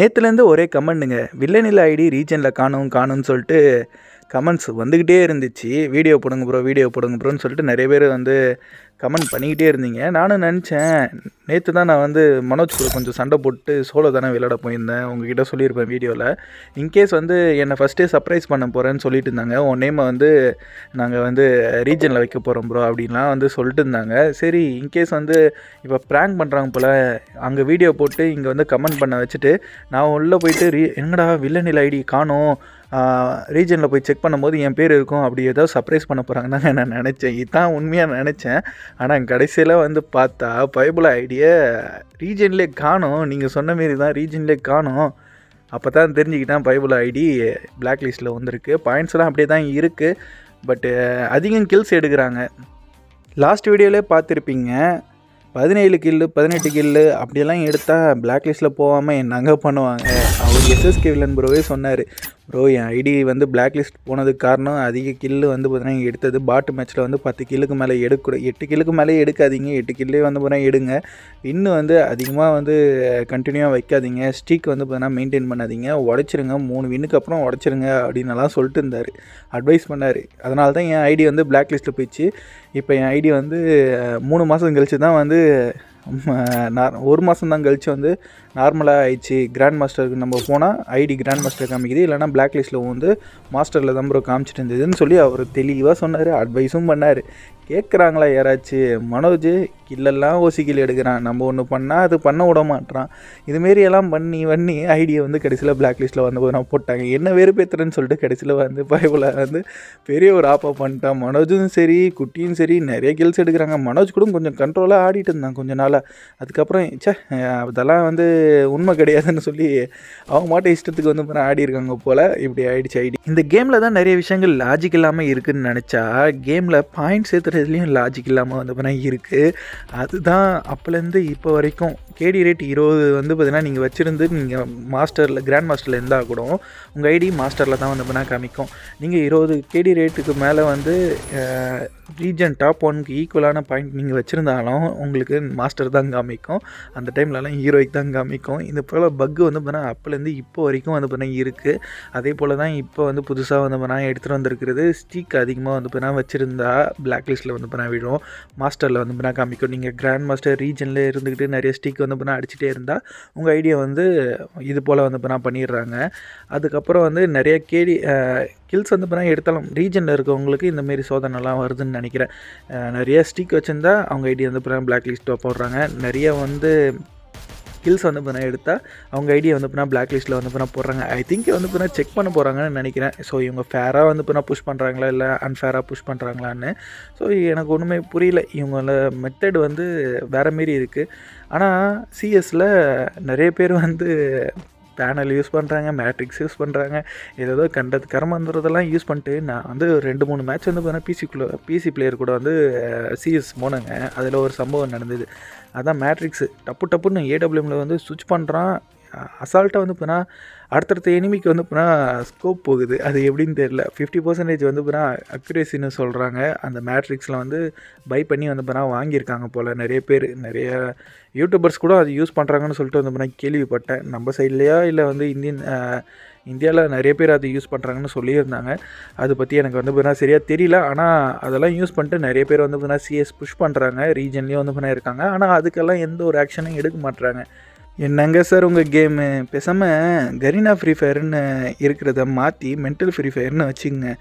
நேற்றுலேருந்து ஒரே கமெண்ட்டுங்க வில்லனில் ஐடி ரீஜனில் காணும் காணும்னு சொல்லிட்டு கமெண்ட்ஸ் வந்துக்கிட்டே இருந்துச்சு வீடியோ போடுங்க ப்ரோ வீடியோ போடுங்க ப்ரோன்னு சொல்லிட்டு நிறைய பேர் வந்து கமெண்ட் பண்ணிக்கிட்டே இருந்தீங்க நானும் நினச்சேன் நேற்று தான் நான் வந்து மனோஜ் கூட கொஞ்சம் சண்டை போட்டு சோலோ தானே விளையாட போயிருந்தேன் உங்ககிட்ட சொல்லியிருப்பேன் வீடியோவில் இன்கேஸ் வந்து என்னை ஃபஸ்ட்டே சர்ப்ரைஸ் பண்ண போகிறேன்னு சொல்லிட்டு இருந்தாங்க உன் நேமை வந்து நாங்கள் வந்து ரீஜனில் வைக்க போகிறோம் ப்ரோ அப்படின்லாம் வந்து சொல்லிட்டு இருந்தாங்க சரி இன்கேஸ் வந்து இப்போ ப்ராங்க் பண்ணுறாங்க போல் அங்கே வீடியோ போட்டு இங்கே வந்து கமெண்ட் பண்ண வச்சுட்டு நான் உள்ளே போயிட்டு ரீ என்னடா வில்லனில் ஐடி காணும் ரீஜனில் போய் செக் பண்ணும்போது என் பேர் இருக்கும் அப்படி ஏதோ சர்ப்ரைஸ் பண்ண போகிறாங்கன்னு நான் நினச்சேன் இதுதான் உண்மையாக நினச்சேன் ஆனால் கடைசியில் வந்து பார்த்தா பைபிள் ஐடியை ரீஜன்லே காணும் நீங்கள் சொன்ன மாரி தான் ரீஜன்லே காணும் அப்போ தான் தெரிஞ்சுக்கிட்டேன் பைபிள் ஐடி பிளாக் லிஸ்ட்டில் வந்திருக்கு பாயிண்ட்ஸ்லாம் அப்படியே தான் இருக்குது பட்டு அதிகம் கில்ஸ் எடுக்கிறாங்க லாஸ்ட் வீடியோவிலே பார்த்துருப்பீங்க பதினேழு கில்லு பதினெட்டு கில்லு அப்படியெல்லாம் எடுத்தால் பிளாக் லிஸ்ட்டில் போகாமல் என்னங்க பண்ணுவாங்க அவர் எஸ்எஸ்கே வில்லன் ப்ரோவே சொன்னார் ப்ரோ என் ஐடி வந்து பிளாக் லிஸ்ட் போனதுக்கு காரணம் அதிக கில்லு வந்து பார்த்தீங்கன்னா எடுத்தது பாட்டு மேட்ச்சில் வந்து பத்து கில்லுக்கு மேலே எடுக்கூட எட்டு கில்லுக்கு மேலே எடுக்காதீங்க எட்டு கில்லே வந்து பார்த்தீங்கன்னா எடுங்க இன்னும் வந்து அதிகமாக வந்து கண்டினியூவாக வைக்காதீங்க ஸ்டிக் வந்து பார்த்தீங்கன்னா மெயின்டைன் பண்ணாதீங்க உடச்சிருங்க மூணு வின்னுக்கு அப்புறம் உடச்சிருங்க அப்படின்னுலாம் சொல்லிட்டு இருந்தார் அட்வைஸ் பண்ணார் அதனால தான் என் ஐடி வந்து பிளாக் லிஸ்ட்டில் போயிடுச்சு இப்போ என் ஐடி வந்து மூணு மாதம் கழித்து தான் வந்து நான் ஒரு மாதம் தான் கழித்து வந்து நார்மலாக ஆயிடுச்சு கிராண்ட் மாஸ்டருக்கு நம்ம போனால் ஐடி கிராண்ட் மாஸ்டர் காமிக்குது இல்லைனா பிளாக் லிஸ்ட்டில் வந்து மாஸ்டரில் தான் ப்ரோ காமிச்சிட்டு இருந்ததுன்னு சொல்லி அவர் தெளிவாக சொன்னார் அட்வைஸும் பண்ணார் கேட்குறாங்களா யாராச்சும் மனோஜ் கில்லெல்லாம் ஓசிக்கில் எடுக்கிறான் நம்ம ஒன்று பண்ணால் அது பண்ண விட மாட்டான் இதுமாரி எல்லாம் பண்ணி பண்ணி ஐடியை வந்து கடைசியில் பிளாக் லிஸ்ட்டில் வந்தபோது நான் போட்டாங்க என்ன வேறு பேத்துறேன்னு சொல்லிட்டு கடைசியில் வந்து பைபிளை வந்து பெரிய ஒரு ஆப்பாக பண்ணிட்டான் மனோஜும் சரி குட்டியும் சரி நிறைய கில்ஸ் எடுக்கிறாங்க மனோஜ் கூட கொஞ்சம் கண்ட்ரோலாக ஆடிட்டு இருந்தான் கொஞ்சம் நாளாக அதுக்கப்புறம் சே அதெல்லாம் வந்து உண்மை கிடையாதுன்னு சொல்லி அவங்க மாட்ட இஷ்டத்துக்கு வந்து ஆடி இருக்காங்க போல் இப்படி ஆகிடுச்சு ஐடி இந்த கேமில் தான் நிறைய விஷயங்கள் லாஜிக் இல்லாமல் இருக்குதுன்னு நினச்சா கேமில் பாயிண்ட் சேர்த்துறதுலேயும் லாஜிக் இல்லாமல் வந்து பண்ண இருக்குது அதுதான் அப்போலேருந்து இப்போ வரைக்கும் கேடி ரேட் இருபது வந்து பார்த்தீங்கன்னா நீங்கள் வச்சுருந்து நீங்கள் மாஸ்டரில் கிராண்ட் மாஸ்டரில் இருந்தால் கூட உங்கள் ஐடி மாஸ்டரில் தான் வந்து பண்ணால் காமிக்கும் நீங்கள் இருபது கேடி ரேட்டுக்கு மேலே வந்து ரீஜன் டாப் ஒனுக்கு ஈக்குவலான பாயிண்ட் நீங்கள் வச்சுருந்தாலும் உங்களுக்கு மாஸ்டர் தான் காமிக்கும் அந்த டைம்லலாம் ஹீரோய்க்கு தான் காமிக்கும் காமிக்கும் இந்த போல் பக்கு வந்து பார்த்தா அப்போலேருந்து இப்போ வரைக்கும் வந்து பார்த்தா இருக்குது அதே போல் தான் இப்போ வந்து புதுசாக வந்து பண்ணால் எடுத்துகிட்டு வந்திருக்கிறது ஸ்டிக் அதிகமாக வந்து பார்த்தா வச்சுருந்தா பிளாக் லிஸ்ட்டில் வந்து பண்ணால் விடும் மாஸ்டரில் வந்து பார்த்தா காமிக்கும் நீங்கள் கிராண்ட் மாஸ்டர் ரீஜனில் இருந்துக்கிட்டு நிறைய ஸ்டிக் வந்து பண்ணால் அடிச்சுட்டே இருந்தால் உங்கள் ஐடியா வந்து இது போல் வந்து பண்ணால் பண்ணிடுறாங்க அதுக்கப்புறம் வந்து நிறைய கேடி கில்ஸ் வந்து பண்ணால் எடுத்தாலும் ரீஜனில் இருக்கவங்களுக்கு இந்தமாரி சோதனைலாம் வருதுன்னு நினைக்கிறேன் நிறைய ஸ்டிக் வச்சுருந்தா அவங்க ஐடியா வந்து பிளாக் லிஸ்ட்டாக போடுறாங்க நிறைய வந்து ஸ்கில்ஸ் வந்து இப்போ எடுத்தால் அவங்க ஐடியா வந்து பண்ணால் பிளாக் லிஸ்ட்டில் வந்து பண்ணால் போடுறாங்க ஐ திங்க் வந்து பண்ணால் செக் பண்ண போகிறாங்கன்னு நினைக்கிறேன் ஸோ இவங்க ஃபேராக வந்து பண்ணால் புஷ் பண்ணுறாங்களா இல்லை அன்ஃபேராக புஷ் பண்ணுறாங்களான்னு ஸோ எனக்கு ஒன்றுமே புரியல இவங்களோட மெத்தட் வந்து வேறு மாரி இருக்குது ஆனால் சிஎஸில் நிறைய பேர் வந்து பேனல் யூஸ் பண்ணுறாங்க மேட்ரிக்ஸ் யூஸ் பண்ணுறாங்க ஏதோ கண்டது கர்மந்திரதெல்லாம் யூஸ் பண்ணிட்டு நான் வந்து ரெண்டு மூணு மேட்ச் வந்து பார்த்தீங்கன்னா குள்ளே பிசி பிளேயர் கூட வந்து சிஎஸ் போனேங்க அதில் ஒரு சம்பவம் நடந்தது அதான் மேட்ரிக்ஸு டப்பு டப்புன்னு ஏடபிள்யூமில் வந்து சுவிட்ச் பண்ணுறான் அசால்ட்டாக வந்து போனால் அடுத்தடுத்த எனிமிக்கு வந்து போனால் ஸ்கோப் போகுது அது எப்படின்னு தெரில ஃபிஃப்டி பர்சன்டேஜ் வந்து போனால் அக்யூரேசின்னு சொல்கிறாங்க அந்த மேட்ரிக்ஸில் வந்து பை பண்ணி வந்து போனால் வாங்கியிருக்காங்க போல் நிறைய பேர் நிறைய யூடியூபர்ஸ் கூட அது யூஸ் பண்ணுறாங்கன்னு சொல்லிட்டு வந்து போனால் கேள்விப்பட்டேன் நம்ம சைட்லேயா இல்லை வந்து இந்தியன் இந்தியாவில் நிறைய பேர் அதை யூஸ் பண்ணுறாங்கன்னு சொல்லியிருந்தாங்க அதை பற்றி எனக்கு வந்து பார்த்தீங்கன்னா சரியாக தெரியல ஆனால் அதெல்லாம் யூஸ் பண்ணிட்டு நிறைய பேர் வந்து பார்த்தீங்கன்னா சிஎஸ் புஷ் பண்ணுறாங்க ரீஜன்லேயும் வந்து பார்த்தீங்கன்னா இருக்காங்க ஆனால் அதுக்கெல்லாம் எந்த ஒரு ஆக்ஷனும் எடுக்க மாட்டுறாங்க என்னங்க சார் உங்கள் கேமு பேசாமல் கரீனா ஃப்ரீ ஃபயர்னு இருக்கிறத மாற்றி மென்டல் ஃப்ரீ ஃபயர்னு வச்சுங்க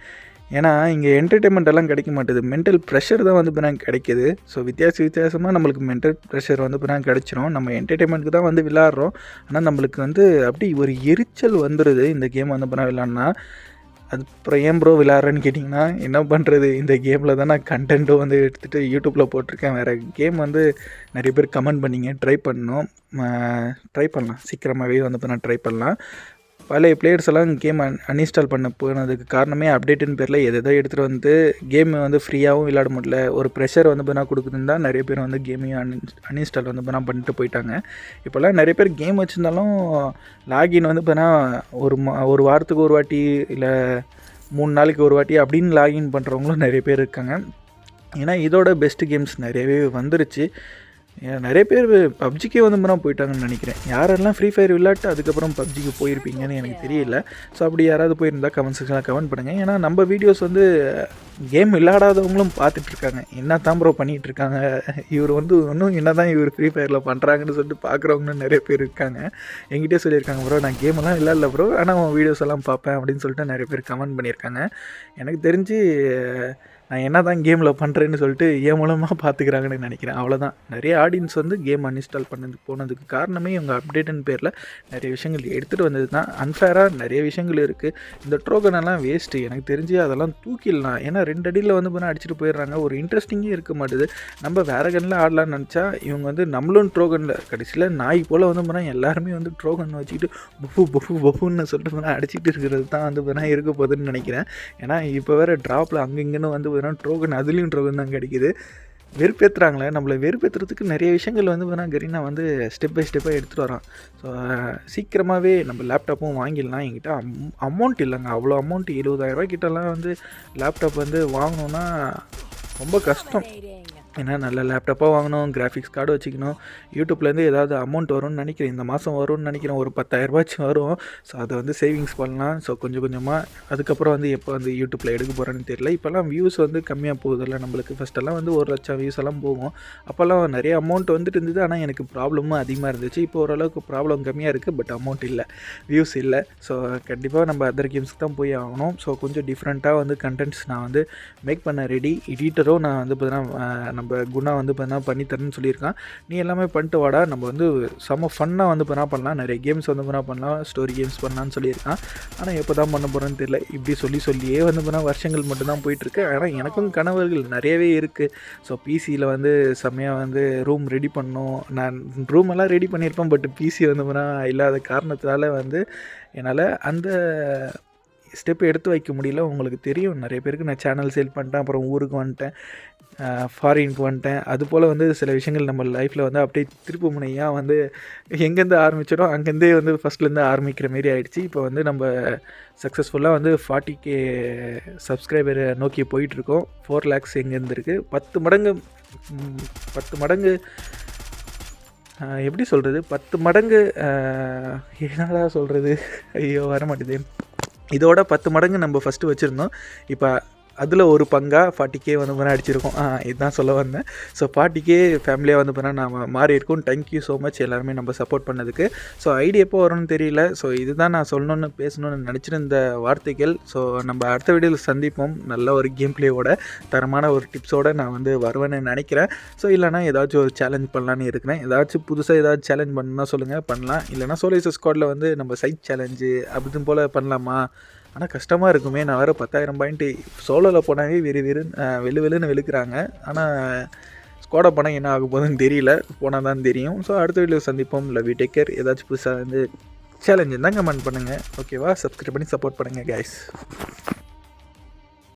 ஏன்னா இங்கே என்டர்டெயின்மெண்ட்டெல்லாம் கிடைக்க மாட்டேது மென்டல் ப்ரெஷர் தான் வந்து இப்போ நாங்கள் கிடைக்கிது ஸோ வித்தியாச வித்தியாசமாக நம்மளுக்கு மென்டல் ப்ரெஷர் வந்து இப்போ நாங்கள் கிடச்சிரும் நம்ம என்டர்டெயின்மெண்ட்டுக்கு தான் வந்து விளாட்றோம் ஆனால் நம்மளுக்கு வந்து அப்படி ஒரு எரிச்சல் வந்துடுது இந்த கேம் வந்து இப்போ நான் விளாட்னா அப்புறம் ஏன் ப்ரோ விளாட்றேன்னு கேட்டிங்கன்னா என்ன பண்ணுறது இந்த கேமில் தான் நான் கண்டென்ட்டும் வந்து எடுத்துகிட்டு யூடியூப்பில் போட்டிருக்கேன் வேறு கேம் வந்து நிறைய பேர் கமெண்ட் பண்ணிங்க ட்ரை பண்ணோம் ட்ரை பண்ணலாம் சீக்கிரமாகவே வந்து இப்போ நான் ட்ரை பண்ணலாம் பழைய பிளேயர்ஸ் எல்லாம் கேம் அன் அன்இன்ஸ்டால் பண்ண போனதுக்கு காரணமே அப்டேட்டுன்னு பேரில் எதை எடுத்துகிட்டு வந்து கேம் வந்து ஃப்ரீயாகவும் விளையாட முடியல ஒரு ப்ரெஷர் வந்து பண்ணால் கொடுக்குதுன்னு தான் நிறைய பேர் வந்து கேமையும் அன் அன்இன்ஸ்டால் வந்து பண்ணால் பண்ணிட்டு போயிட்டாங்க இப்போல்லாம் நிறைய பேர் கேம் வச்சுருந்தாலும் லாகின் வந்து பார்த்தா ஒரு மா ஒரு வாரத்துக்கு ஒரு வாட்டி இல்லை மூணு நாளைக்கு ஒரு வாட்டி அப்படின்னு லாகின் பண்ணுறவங்களும் நிறைய பேர் இருக்காங்க ஏன்னா இதோட பெஸ்ட் கேம்ஸ் நிறையவே வந்துருச்சு நிறைய பேர் பப்ஜிக்கே வந்து முறம் போயிட்டாங்கன்னு நினைக்கிறேன் யாரெல்லாம் ஃப்ரீ ஃபயர் விளையாட்டு அதுக்கப்புறம் பப்ஜிக்கு போயிருப்பீங்கன்னு எனக்கு தெரியல ஸோ அப்படி யாராவது போயிருந்தால் கமெண்ட் செக்ஷனில் கமெண்ட் பண்ணுங்கள் ஏன்னா நம்ம வீடியோஸ் வந்து கேம் விளையாடாதவங்களும் பார்த்துட்ருக்காங்க என்ன தான் ப்ரோ பண்ணிகிட்ருக்காங்க இவர் வந்து இன்னும் என்ன தான் இவர் ஃப்ரீ ஃபயரில் பண்ணுறாங்கன்னு சொல்லிட்டு பார்க்குறவங்களும் நிறைய பேர் இருக்காங்க எங்கிட்டே சொல்லியிருக்காங்க ப்ரோ நான் கேமெல்லாம் விளாட்ல ப்ரோ ஆனால் அவன் வீடியோஸ் எல்லாம் பார்ப்பேன் அப்படின்னு சொல்லிட்டு நிறைய பேர் கமெண்ட் பண்ணியிருக்காங்க எனக்கு தெரிஞ்சு நான் என்ன தான் கேமில் பண்ணுறேன்னு சொல்லிட்டு என் மூலமாக பார்த்துக்கிறாங்கன்னு நினைக்கிறேன் அவ்வளோதான் நிறைய ஆடியன்ஸ் வந்து கேம் அன்இன்ஸ்டால் பண்ணது போனதுக்கு காரணமே இவங்க அப்டேட்னு பேரில் நிறைய விஷயங்கள் எடுத்துகிட்டு வந்தது தான் அன்ஃபேராக நிறைய விஷயங்கள் இருக்குது இந்த ட்ரோகனெல்லாம் வேஸ்ட்டு எனக்கு தெரிஞ்சு அதெல்லாம் தூக்கிடலாம் ஏன்னா ரெண்டு அடியில் வந்து போனால் அடிச்சுட்டு போயிடுறாங்க ஒரு இன்ட்ரெஸ்டிங்கே இருக்க மாட்டேது நம்ம வேறு கண்ணில் ஆடலாம்னு நினச்சா இவங்க வந்து நம்மளும் ட்ரோகனில் கடைசியில் நாய் போல் வந்து போனால் எல்லாருமே வந்து ட்ரோகன் வச்சுக்கிட்டு பஃபு பஃபு பஃபுன்னு சொல்லிட்டு போனால் அடிச்சுட்டு இருக்கிறது தான் வந்து போனால் இருக்க போகுதுன்னு நினைக்கிறேன் ஏன்னா இப்போ வேறு ட்ராப்பில் அங்கங்கன்னு வந்து பார்த்தீங்கன்னா ட்ரோகன் அதுலேயும் ட்ரோகன் தான் கிடைக்கிது வெறுப்பேற்றுறாங்களே நம்மளை வெறுப்பேற்றுறதுக்கு நிறைய விஷயங்கள் வந்து பார்த்தீங்கன்னா கரீனா வந்து ஸ்டெப் பை ஸ்டெப்பாக எடுத்துகிட்டு வரான் ஸோ சீக்கிரமாகவே நம்ம லேப்டாப்பும் வாங்கிடலாம் என்கிட்ட அம் அமௌண்ட் இல்லைங்க அவ்வளோ அமௌண்ட் இருபதாயிரரூவா கிட்டலாம் வந்து லேப்டாப் வந்து வாங்கணுன்னா ரொம்ப கஷ்டம் ஏன்னா நல்ல லேப்டாப்பாக வாங்கணும் கிராஃபிக்ஸ் கார்டு வச்சுக்கணும் யூடியூப்லேருந்து ஏதாவது அமௌண்ட் வரும்னு நினைக்கிறேன் இந்த மாதம் வரும்னு நினைக்கிறேன் ஒரு பத்தாயிரரூபாச்சும் வரும் ஸோ அதை வந்து சேவிங்ஸ் பண்ணலாம் ஸோ கொஞ்சம் கொஞ்சமாக அதுக்கப்புறம் வந்து எப்போ வந்து யூடியூப்பில் எடுக்க போகிறேன்னு தெரியல இப்போல்லாம் வியூஸ் வந்து கம்மியாக போகுதில்ல நம்மளுக்கு ஃபஸ்ட்டெல்லாம் வந்து ஒரு லட்சம் வியூஸ் எல்லாம் போகும் அப்போல்லாம் நிறைய அமௌண்ட் வந்துட்டு இருந்தது ஆனால் எனக்கு ப்ராப்ளமும் அதிகமாக இருந்துச்சு இப்போ ஓரளவுக்கு ப்ராப்ளம் கம்மியாக இருக்குது பட் அமௌண்ட் இல்லை வியூஸ் இல்லை ஸோ கண்டிப்பாக நம்ம அதர் கேம்ஸ்க்கு தான் போய் ஆகணும் ஸோ கொஞ்சம் டிஃப்ரெண்ட்டாக வந்து கண்டென்ட்ஸ் நான் வந்து மேக் பண்ண ரெடி எடிட்டரும் நான் வந்து பார்த்தீங்கன்னா நம்ம குணா வந்து பண்ணி தரேன்னு சொல்லியிருக்கான் நீ எல்லாமே பண்ணிட்டு வாடா நம்ம வந்து செம்ம ஃபன்னாக வந்து பண்ணால் பண்ணலாம் நிறைய கேம்ஸ் வந்து பண்ணால் பண்ணலாம் ஸ்டோரி கேம்ஸ் பண்ணலான்னு சொல்லியிருக்கான் ஆனால் எப்போ தான் பண்ண போகிறேன்னு தெரியல இப்படி சொல்லி சொல்லியே வந்து பண்ணால் வருஷங்கள் மட்டும்தான் போயிட்டுருக்கு ஆனால் எனக்கும் கனவுகள் நிறையவே இருக்குது ஸோ பிசியில் வந்து செம்மையாக வந்து ரூம் ரெடி பண்ணோம் நான் ரூம் எல்லாம் ரெடி பண்ணியிருப்பேன் பட் பிசி வந்து பண்ணால் இல்லாத காரணத்தால் வந்து என்னால் அந்த ஸ்டெப் எடுத்து வைக்க முடியல உங்களுக்கு தெரியும் நிறைய பேருக்கு நான் சேனல் சேல் பண்ணிட்டேன் அப்புறம் ஊருக்கு வந்துட்டேன் ஃபாரின் வந்துட்டேன் அது போல் வந்து சில விஷயங்கள் நம்ம லைஃப்பில் வந்து அப்படியே திருப்பு முனையாக வந்து எங்கேருந்து ஆரம்பிச்சிடோ அங்கேருந்தே வந்து ஃபஸ்ட்லேருந்து ஆரம்பிக்கிற மாரி ஆகிடுச்சு இப்போ வந்து நம்ம சக்ஸஸ்ஃபுல்லாக வந்து ஃபார்ட்டி கே சப்ஸ்கிரைபரை நோக்கி போயிட்டுருக்கோம் ஃபோர் லேக்ஸ் எங்கேருந்து இருக்குது பத்து மடங்கு பத்து மடங்கு எப்படி சொல்கிறது பத்து மடங்கு என்னடா சொல்கிறது ஐயோ வர மாட்டேது இதோட பத்து மடங்கு நம்ம ஃபஸ்ட்டு வச்சுருந்தோம் இப்போ அதில் ஒரு பங்காக ஃபார்ட்டிக்கே வந்து பண்ணால் அடிச்சிருக்கோம் இதுதான் சொல்ல வந்தேன் ஸோ ஃபார்ட்டிக்கே ஃபேமிலியாக வந்து பண்ணால் நான் மாறி இருக்கோம் தேங்க்யூ ஸோ மச் எல்லாருமே நம்ம சப்போர்ட் பண்ணதுக்கு ஸோ ஐடியா எப்போ வரும்னு தெரியல ஸோ இதுதான் நான் சொல்லணும்னு பேசணும்னு நினச்சிருந்த வார்த்தைகள் ஸோ நம்ம அடுத்த வீடியோவில் சந்திப்போம் நல்ல ஒரு கேம் பிளேவோட தரமான ஒரு டிப்ஸோடு நான் வந்து வருவேன்னு நினைக்கிறேன் ஸோ இல்லைனா ஏதாச்சும் ஒரு சேலஞ்ச் பண்ணலான்னு இருக்கிறேன் ஏதாச்சும் புதுசாக ஏதாவது சேலஞ்ச் பண்ணால் சொல்லுங்கள் பண்ணலாம் இல்லைனா சோலிசஸ் ஸ்குவாடில் வந்து நம்ம சைட் சேலஞ்சு அப்படி போல் பண்ணலாமா ஆனால் கஷ்டமாக இருக்குமே நான் வேறு பத்தாயிரம் பாயிண்ட்டு சோலோவில் போனாவே வெறு வெறு வெளு வெளுன்னு வெளுக்கிறாங்க ஆனால் ஸ்கோட பணம் என்ன ஆக போகுதுன்னு தெரியல போனால் தான் தெரியும் ஸோ அடுத்த வீடியோ சந்திப்போம் லவ் யூ டேக் கேர் ஏதாச்சும் புதுசாக வந்து சேலஞ்சு தான் கமெண்ட் பண்ணுங்கள் ஓகேவா சப்ஸ்கிரைப் பண்ணி சப்போர்ட் பண்ணுங்கள் கேஸ்